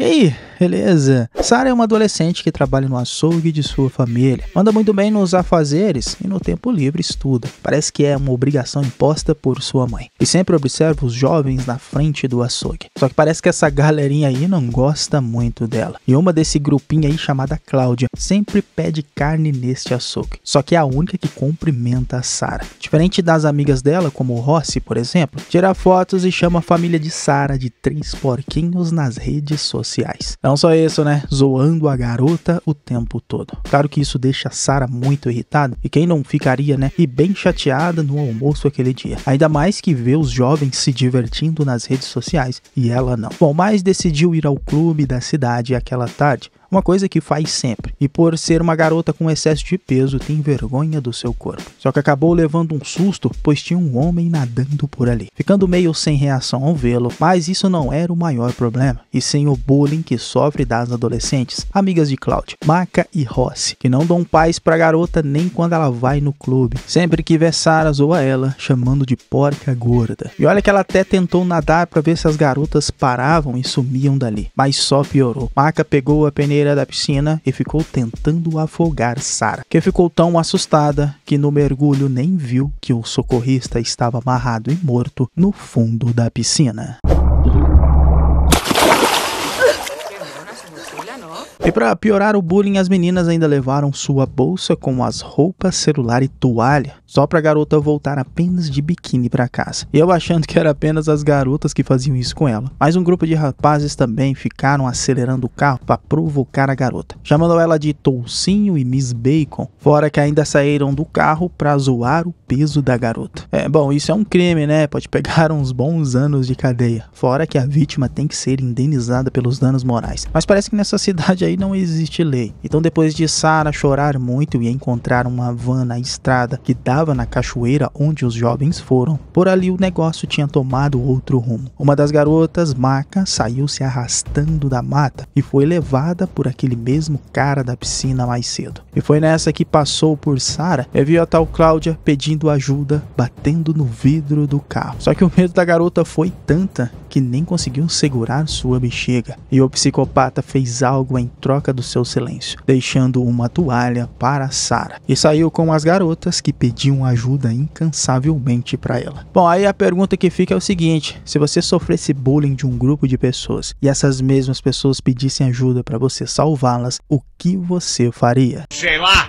E aí? beleza? Sarah é uma adolescente que trabalha no açougue de sua família, manda muito bem nos afazeres e no tempo livre estuda. Parece que é uma obrigação imposta por sua mãe. E sempre observa os jovens na frente do açougue. Só que parece que essa galerinha aí não gosta muito dela. E uma desse grupinho aí chamada Cláudia sempre pede carne neste açougue. Só que é a única que cumprimenta a Sarah. Diferente das amigas dela, como o Rossi, por exemplo, tira fotos e chama a família de Sarah de três porquinhos nas redes sociais. É não só isso, né? Zoando a garota o tempo todo. Claro que isso deixa a Sarah muito irritada, e quem não ficaria, né? E bem chateada no almoço aquele dia. Ainda mais que vê os jovens se divertindo nas redes sociais, e ela não. Bom, mais decidiu ir ao clube da cidade aquela tarde, uma coisa que faz sempre, e por ser uma garota com excesso de peso, tem vergonha do seu corpo. Só que acabou levando um susto, pois tinha um homem nadando por ali, ficando meio sem reação ao vê-lo, mas isso não era o maior problema, e sem o bullying que sofre das adolescentes, amigas de Cloud, Maca e Rossi, que não dão paz pra garota nem quando ela vai no clube, sempre que vê Sara zoa ela, chamando de porca gorda. E olha que ela até tentou nadar para ver se as garotas paravam e sumiam dali, mas só piorou. Maca pegou a peneira da piscina e ficou tentando afogar Sara, que ficou tão assustada que no mergulho nem viu que o socorrista estava amarrado e morto no fundo da piscina. E para piorar o bullying, as meninas ainda levaram sua bolsa com as roupas, celular e toalha, só para a garota voltar apenas de biquíni para casa. E eu achando que era apenas as garotas que faziam isso com ela. Mas um grupo de rapazes também ficaram acelerando o carro para provocar a garota, chamando ela de toucinho e Miss Bacon, fora que ainda saíram do carro para zoar o peso da garota. É, bom, isso é um crime, né? Pode pegar uns bons anos de cadeia, fora que a vítima tem que ser indenizada pelos danos morais. Mas parece que nessa cidade aí não existe lei. Então, depois de Sara chorar muito e encontrar uma van na estrada que dava na cachoeira onde os jovens foram, por ali o negócio tinha tomado outro rumo. Uma das garotas, Maca, saiu se arrastando da mata e foi levada por aquele mesmo cara da piscina mais cedo. E foi nessa que passou por Sara e viu a tal Cláudia pedindo ajuda, batendo no vidro do carro. Só que o medo da garota foi tanta que nem conseguiu segurar sua bexiga. E o psicopata fez algo em troca do seu silêncio, deixando uma toalha para Sara e saiu com as garotas que pediam ajuda incansavelmente para ela. Bom, aí a pergunta que fica é o seguinte: se você sofresse bullying de um grupo de pessoas e essas mesmas pessoas pedissem ajuda para você salvá-las, o que você faria? Sei lá.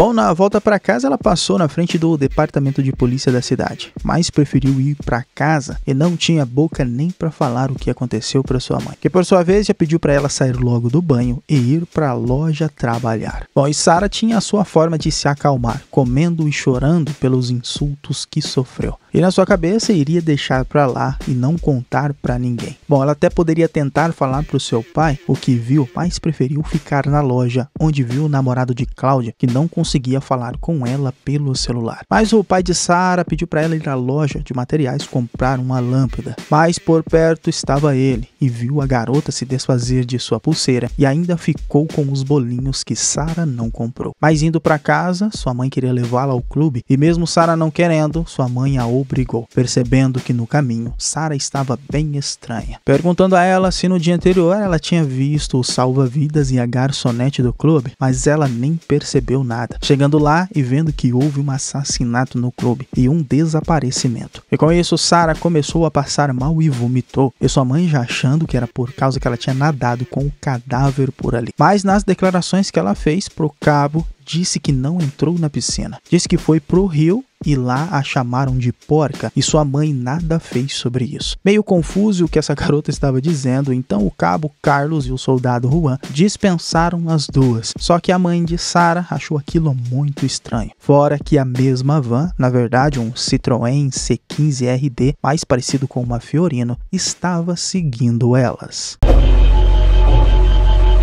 Bom, na volta para casa, ela passou na frente do departamento de polícia da cidade, mas preferiu ir para casa e não tinha boca nem para falar o que aconteceu para sua mãe, que por sua vez já pediu para ela sair logo do banho e ir para a loja trabalhar. Bom, e Sara tinha a sua forma de se acalmar, comendo e chorando pelos insultos que sofreu. E na sua cabeça iria deixar para lá e não contar para ninguém. Bom, ela até poderia tentar falar para o seu pai o que viu, mas preferiu ficar na loja, onde viu o namorado de Cláudia, que não conseguiu conseguia falar com ela pelo celular. Mas o pai de Sara pediu para ela ir à loja de materiais comprar uma lâmpada. Mas por perto estava ele e viu a garota se desfazer de sua pulseira e ainda ficou com os bolinhos que Sara não comprou. Mas indo para casa, sua mãe queria levá-la ao clube e mesmo Sara não querendo, sua mãe a obrigou, percebendo que no caminho Sara estava bem estranha. Perguntando a ela se no dia anterior ela tinha visto o salva-vidas e a garçonete do clube, mas ela nem percebeu nada madrugada, chegando lá e vendo que houve um assassinato no clube e um desaparecimento. E com isso, Sarah começou a passar mal e vomitou, e sua mãe já achando que era por causa que ela tinha nadado com o um cadáver por ali. Mas nas declarações que ela fez pro cabo, disse que não entrou na piscina. Disse que foi pro rio e lá a chamaram de porca e sua mãe nada fez sobre isso. Meio confuso o que essa garota estava dizendo, então o cabo Carlos e o soldado Juan dispensaram as duas. Só que a mãe de Sara achou aquilo muito estranho. Fora que a mesma van, na verdade um Citroën C15RD, mais parecido com uma Fiorino, estava seguindo elas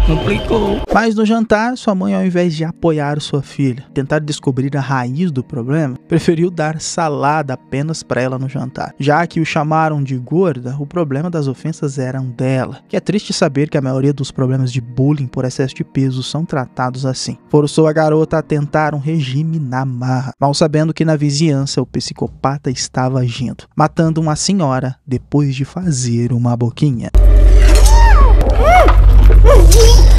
complicou. Mas no jantar, sua mãe, ao invés de apoiar sua filha, tentar descobrir a raiz do problema, preferiu dar salada apenas para ela no jantar. Já que o chamaram de gorda, o problema das ofensas eram dela. Que é triste saber que a maioria dos problemas de bullying por excesso de peso são tratados assim. Forçou a garota a tentar um regime na marra, mal sabendo que na vizinhança o psicopata estava agindo, matando uma senhora depois de fazer uma boquinha.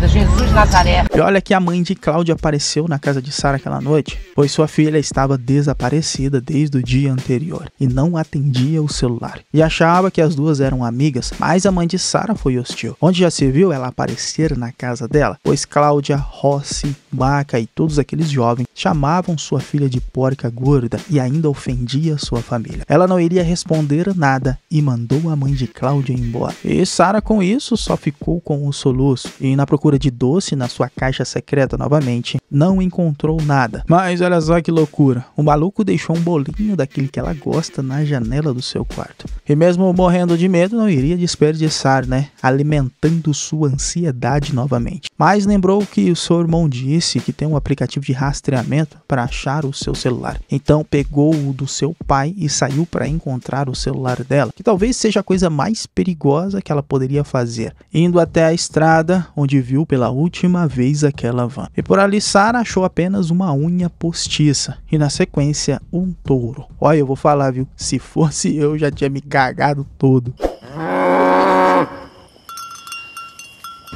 Jesus Nazaré. E olha que a mãe de Cláudia apareceu na casa de Sara aquela noite, pois sua filha estava desaparecida desde o dia anterior e não atendia o celular. E achava que as duas eram amigas, mas a mãe de Sara foi hostil. Onde já se viu ela aparecer na casa dela, pois Cláudia, Rossi, Baca e todos aqueles jovens chamavam sua filha de porca gorda e ainda ofendia sua família. Ela não iria responder nada e mandou a mãe de Cláudia embora. E Sara com isso só ficou com o soluço Deus, e na procura de doce na sua caixa secreta novamente, não encontrou nada. Mas olha só que loucura, o maluco deixou um bolinho daquele que ela gosta na janela do seu quarto. E mesmo morrendo de medo, não iria desperdiçar, né? Alimentando sua ansiedade novamente. Mas lembrou que o seu irmão disse que tem um aplicativo de rastreamento para achar o seu celular. Então pegou o do seu pai e saiu para encontrar o celular dela, que talvez seja a coisa mais perigosa que ela poderia fazer. Indo até a estrada estrada onde viu pela última vez aquela van. E por ali Sara achou apenas uma unha postiça e na sequência um touro. Olha, eu vou falar, viu? Se fosse eu já tinha me cagado todo.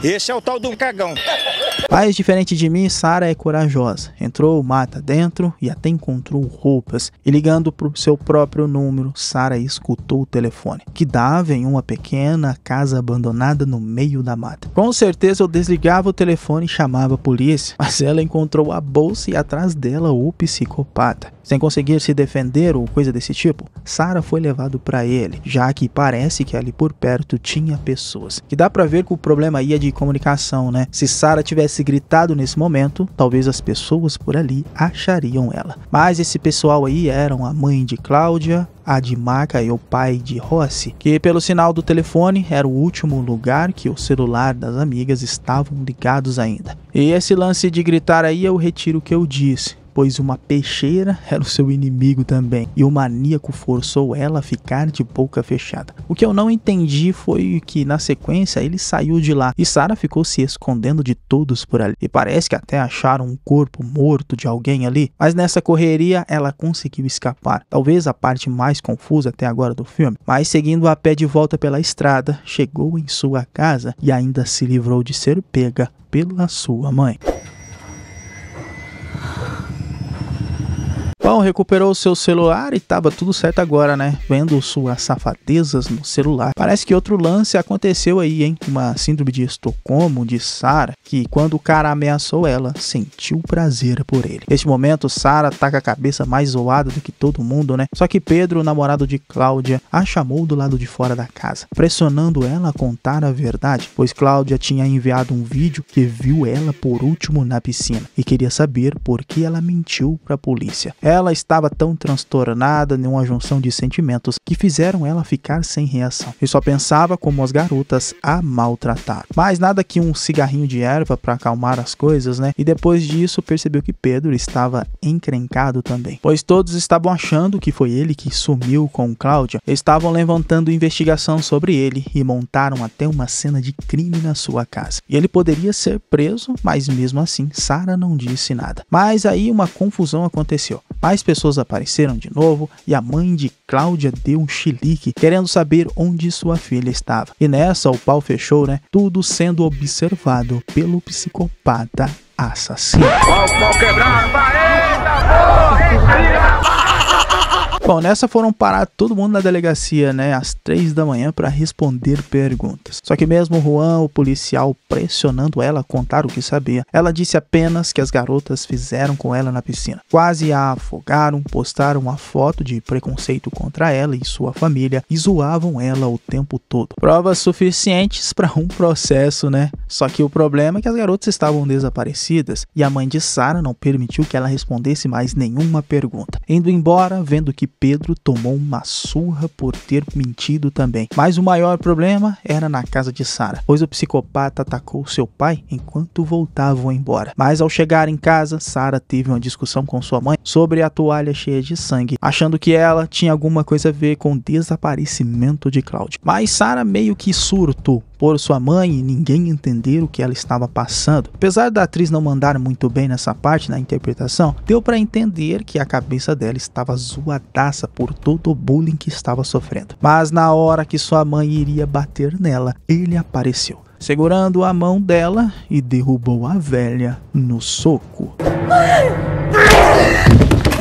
Esse é o tal de um cagão. Mas diferente de mim, Sara é corajosa. Entrou mata dentro e até encontrou roupas. E ligando para o seu próprio número, Sara escutou o telefone, que dava em uma pequena casa abandonada no meio da mata. Com certeza eu desligava o telefone e chamava a polícia, mas ela encontrou a bolsa e atrás dela o psicopata. Sem conseguir se defender ou coisa desse tipo, Sara foi levado para ele, já que parece que ali por perto tinha pessoas. Que dá para ver que o problema aí é de comunicação, né? Se Sara tivesse tivesse gritado nesse momento, talvez as pessoas por ali achariam ela. Mas esse pessoal aí eram a mãe de Cláudia, a de Maca e o pai de Rossi, que pelo sinal do telefone era o último lugar que o celular das amigas estavam ligados ainda. E esse lance de gritar aí é o retiro que eu disse pois uma peixeira era o seu inimigo também, e o maníaco forçou ela a ficar de boca fechada. O que eu não entendi foi que, na sequência, ele saiu de lá e Sara ficou se escondendo de todos por ali. E parece que até acharam um corpo morto de alguém ali, mas nessa correria ela conseguiu escapar. Talvez a parte mais confusa até agora do filme, mas seguindo a pé de volta pela estrada, chegou em sua casa e ainda se livrou de ser pega pela sua mãe. Bom, recuperou o seu celular e tava tudo certo agora, né? Vendo suas safadezas no celular. Parece que outro lance aconteceu aí, hein? Uma síndrome de Estocolmo de Sara, que quando o cara ameaçou ela, sentiu prazer por ele. Neste momento, Sara tá com a cabeça mais zoada do que todo mundo, né? Só que Pedro, o namorado de Cláudia, a chamou do lado de fora da casa, pressionando ela a contar a verdade, pois Cláudia tinha enviado um vídeo que viu ela por último na piscina e queria saber por que ela mentiu para a polícia. Ela estava tão transtornada em uma junção de sentimentos que fizeram ela ficar sem reação e só pensava como as garotas a maltratar. Mas nada que um cigarrinho de erva para acalmar as coisas, né? E depois disso percebeu que Pedro estava encrencado também, pois todos estavam achando que foi ele que sumiu com Cláudia, estavam levantando investigação sobre ele e montaram até uma cena de crime na sua casa. E ele poderia ser preso, mas mesmo assim Sara não disse nada. Mas aí uma confusão aconteceu. Mais pessoas apareceram de novo e a mãe de Cláudia deu um chilique, querendo saber onde sua filha estava. E nessa o pau fechou, né? Tudo sendo observado pelo psicopata assassino. Pau, pau quebrado, eita, tá é porra, Bom, nessa foram parar todo mundo na delegacia, né, às três da manhã para responder perguntas. Só que mesmo Juan, o policial, pressionando ela a contar o que sabia, ela disse apenas que as garotas fizeram com ela na piscina. Quase a afogaram, postaram uma foto de preconceito contra ela e sua família e zoavam ela o tempo todo. Provas suficientes para um processo, né? Só que o problema é que as garotas estavam desaparecidas e a mãe de Sara não permitiu que ela respondesse mais nenhuma pergunta. Indo embora, vendo que Pedro tomou uma surra por ter mentido também. Mas o maior problema era na casa de Sara, pois o psicopata atacou seu pai enquanto voltavam embora. Mas ao chegar em casa, Sara teve uma discussão com sua mãe sobre a toalha cheia de sangue, achando que ela tinha alguma coisa a ver com o desaparecimento de Cláudio. Mas Sara meio que surtou por sua mãe e ninguém entender o que ela estava passando. Apesar da atriz não mandar muito bem nessa parte na interpretação, deu para entender que a cabeça dela estava zoadaça por todo o bullying que estava sofrendo. Mas na hora que sua mãe iria bater nela, ele apareceu, segurando a mão dela e derrubou a velha no soco.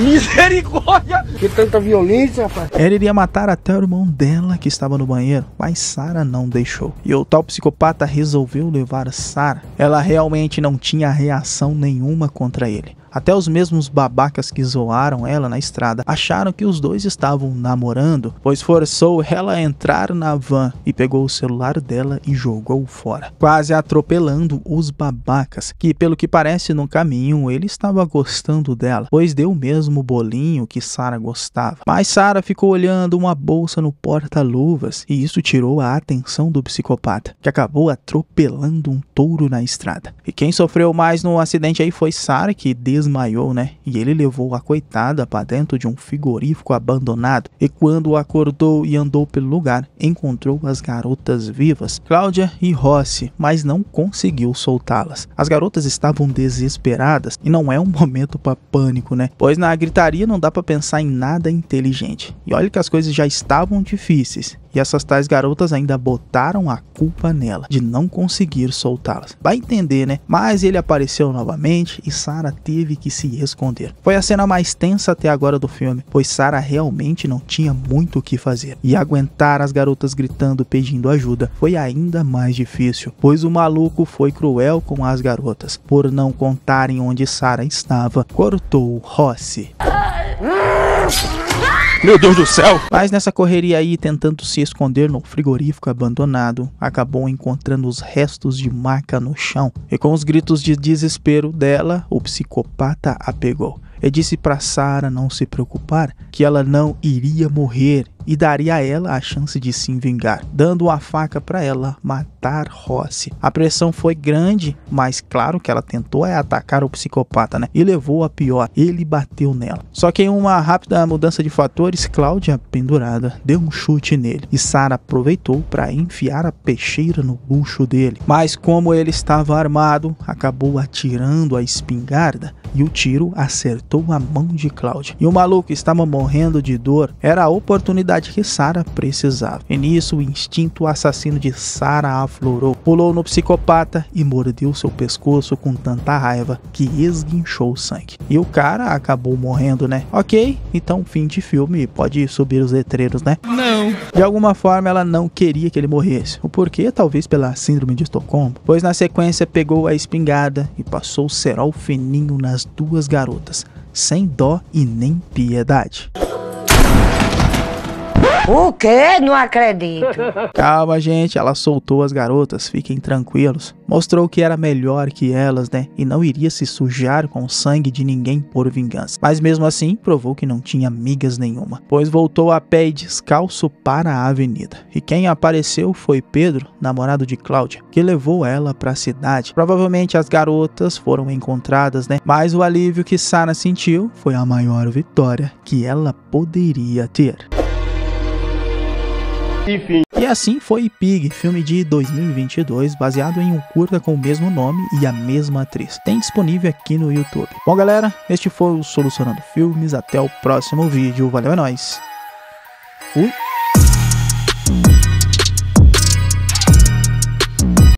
Misericórdia! Que tanta violência, rapaz. Ela iria matar até o irmão dela que estava no banheiro, mas Sara não deixou. E o tal psicopata resolveu levar Sara. Ela realmente não tinha reação nenhuma contra ele. Até os mesmos babacas que zoaram ela na estrada acharam que os dois estavam namorando, pois forçou ela a entrar na van e pegou o celular dela e jogou fora, quase atropelando os babacas, que pelo que parece no caminho ele estava gostando dela, pois deu o mesmo bolinho que Sara gostava. Mas Sara ficou olhando uma bolsa no porta-luvas e isso tirou a atenção do psicopata, que acabou atropelando um touro na estrada. E quem sofreu mais no acidente aí foi Sara, que desde desmaiou, né? E ele levou a coitada para dentro de um frigorífico abandonado. E quando acordou e andou pelo lugar, encontrou as garotas vivas, Cláudia e Rossi, mas não conseguiu soltá-las. As garotas estavam desesperadas e não é um momento para pânico, né? Pois na gritaria não dá para pensar em nada inteligente. E olha que as coisas já estavam difíceis e essas tais garotas ainda botaram a culpa nela de não conseguir soltá-las. Vai entender, né? Mas ele apareceu novamente e Sarah teve que se esconder. Foi a cena mais tensa até agora do filme, pois Sarah realmente não tinha muito o que fazer. E aguentar as garotas gritando pedindo ajuda foi ainda mais difícil, pois o maluco foi cruel com as garotas. Por não contarem onde Sarah estava, cortou Rossi. Meu Deus do céu! Mas nessa correria aí, tentando se esconder no frigorífico abandonado, acabou encontrando os restos de maca no chão. E com os gritos de desespero dela, o psicopata a pegou e disse para Sara não se preocupar, que ela não iria morrer e daria a ela a chance de se vingar, dando a faca para ela matar Rossi. A pressão foi grande, mas claro que ela tentou é atacar o psicopata, né? E levou a pior, ele bateu nela. Só que em uma rápida mudança de fatores, Cláudia, pendurada, deu um chute nele e Sara aproveitou para enfiar a peixeira no bucho dele. Mas como ele estava armado, acabou atirando a espingarda e o tiro acertou a mão de Cláudia. E o maluco estava morrendo de dor. Era a oportunidade oportunidade que Sara precisava. E nisso, o instinto assassino de Sara aflorou, pulou no psicopata e mordeu seu pescoço com tanta raiva que esguinchou o sangue. E o cara acabou morrendo, né? Ok, então fim de filme, pode subir os letreiros, né? Não. De alguma forma, ela não queria que ele morresse. O porquê? Talvez pela síndrome de Estocolmo, pois na sequência pegou a espingarda e passou o cerol fininho nas duas garotas, sem dó e nem piedade. O quê? Não acredito. Calma, gente, ela soltou as garotas, fiquem tranquilos. Mostrou que era melhor que elas, né? E não iria se sujar com o sangue de ninguém por vingança. Mas mesmo assim, provou que não tinha migas nenhuma, pois voltou a pé e descalço para a avenida. E quem apareceu foi Pedro, namorado de Cláudia, que levou ela para a cidade. Provavelmente as garotas foram encontradas, né? Mas o alívio que Sara sentiu foi a maior vitória que ela poderia ter. Enfim. E assim foi Pig, filme de 2022, baseado em um curta com o mesmo nome e a mesma atriz. Tem disponível aqui no YouTube. Bom, galera, este foi o Solucionando Filmes. Até o próximo vídeo. Valeu, é nóis. Fui.